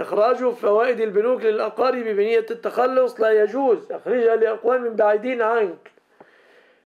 إخراج فوائد البنوك للأقارب بنية التخلص لا يجوز أخرجها لأقوام بعيدين عنك